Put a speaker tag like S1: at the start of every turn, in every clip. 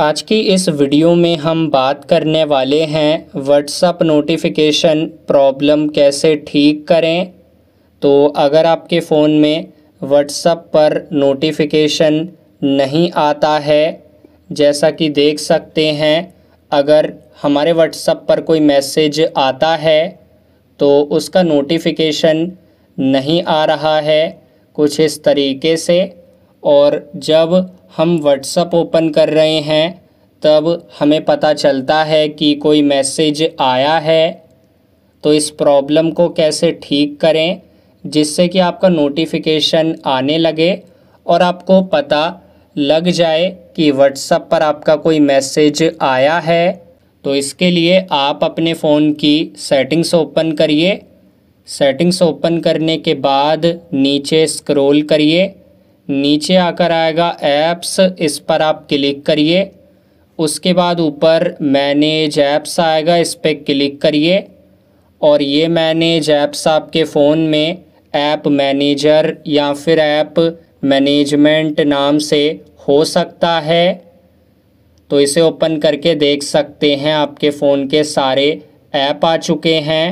S1: आज की इस वीडियो में हम बात करने वाले हैं व्हाट्सअप नोटिफिकेशन प्रॉब्लम कैसे ठीक करें तो अगर आपके फ़ोन में व्हाट्सअप पर नोटिफिकेशन नहीं आता है जैसा कि देख सकते हैं अगर हमारे व्हाट्सअप पर कोई मैसेज आता है तो उसका नोटिफिकेशन नहीं आ रहा है कुछ इस तरीके से और जब हम व्हाट्सअप ओपन कर रहे हैं तब हमें पता चलता है कि कोई मैसेज आया है तो इस प्रॉब्लम को कैसे ठीक करें जिससे कि आपका नोटिफिकेशन आने लगे और आपको पता लग जाए कि व्हाट्सअप पर आपका कोई मैसेज आया है तो इसके लिए आप अपने फ़ोन की सेटिंग्स ओपन करिए सेटिंग्स ओपन करने के बाद नीचे स्क्रॉल करिए नीचे आकर आएगा ऐप्स इस पर आप क्लिक करिए उसके बाद ऊपर मैनेज ऐप्स आएगा इस पर क्लिक करिए और ये मैनेज ऐप्स आपके फ़ोन में ऐप मैनेजर या फिर ऐप मैनेजमेंट नाम से हो सकता है तो इसे ओपन करके देख सकते हैं आपके फ़ोन के सारे ऐप आ चुके हैं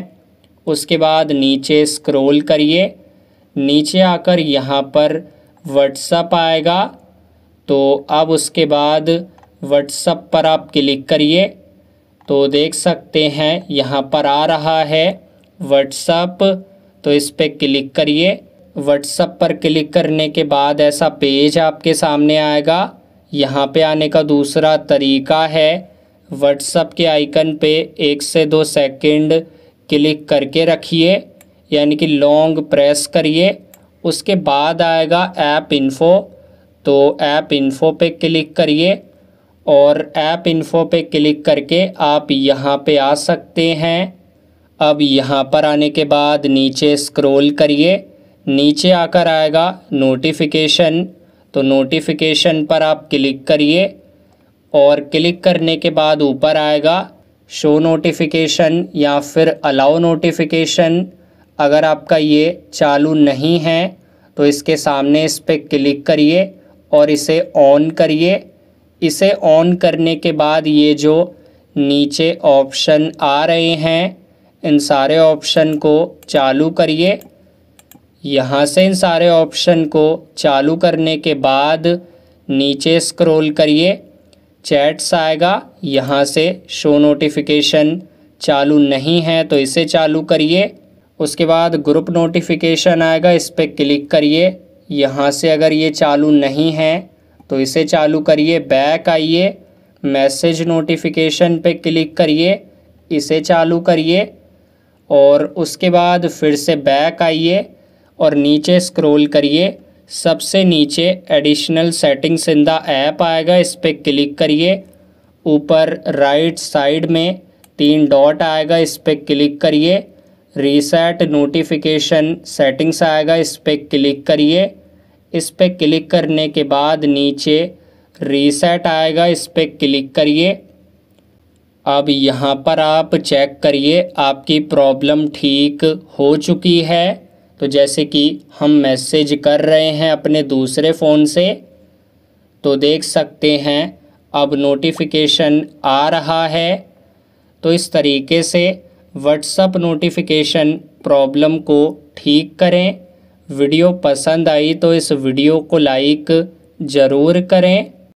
S1: उसके बाद नीचे स्क्रॉल करिए नीचे आकर यहाँ पर व्हाट्सअप आएगा तो अब उसके बाद व्हाट्सअप पर आप क्लिक करिए तो देख सकते हैं यहाँ पर आ रहा है व्हाट्सअप तो इस पर क्लिक करिए व्हाट्सअप पर क्लिक करने के बाद ऐसा पेज आपके सामने आएगा यहाँ पे आने का दूसरा तरीका है व्हाट्सअप के आइकन पे एक से दो सेकंड क्लिक करके रखिए यानी कि लॉन्ग प्रेस करिए उसके बाद आएगा ऐप इन्फो तो ऐप इन्फो पे क्लिक करिए और ऐप इन्फो पे क्लिक करके आप यहाँ पे आ सकते हैं अब यहाँ पर आने के बाद नीचे स्क्रॉल करिए नीचे आकर आएगा नोटिफिकेशन तो नोटिफिकेशन पर आप क्लिक करिए और क्लिक करने के बाद ऊपर आएगा शो नोटिफिकेशन या फिर अलाउ नोटिफिकेशन अगर आपका ये चालू नहीं है तो इसके सामने इस पर क्लिक करिए और इसे ऑन करिए इसे ऑन करने के बाद ये जो नीचे ऑप्शन आ रहे हैं इन सारे ऑप्शन को चालू करिए यहाँ से इन सारे ऑप्शन को चालू करने के बाद नीचे स्क्रॉल करिए चैट्स आएगा यहाँ से शो नोटिफिकेशन चालू नहीं है तो इसे चालू करिए उसके बाद ग्रुप नोटिफिकेशन आएगा इस पर क्लिक करिए यहाँ से अगर ये चालू नहीं है तो इसे चालू करिए बैक आइए मैसेज नोटिफिकेशन पे क्लिक करिए इसे चालू करिए और उसके बाद फिर से बैक आइए और नीचे स्क्रॉल करिए सबसे नीचे additional settings in the app आएगा इस पर क्लिक करिए ऊपर राइट साइड में तीन डॉट आएगा इस पर क्लिक करिए रीसेट नोटिफिकेशन सेटिंग्स आएगा इस पर क्लिक करिए इस पर क्लिक करने के बाद नीचे रीसेट आएगा इस पर क्लिक करिए अब यहाँ पर आप चेक करिए आपकी प्रॉब्लम ठीक हो चुकी है तो जैसे कि हम मैसेज कर रहे हैं अपने दूसरे फ़ोन से तो देख सकते हैं अब नोटिफिकेशन आ रहा है तो इस तरीके से व्हाट्सअप नोटिफिकेशन प्रॉब्लम को ठीक करें वीडियो पसंद आई तो इस वीडियो को लाइक ज़रूर करें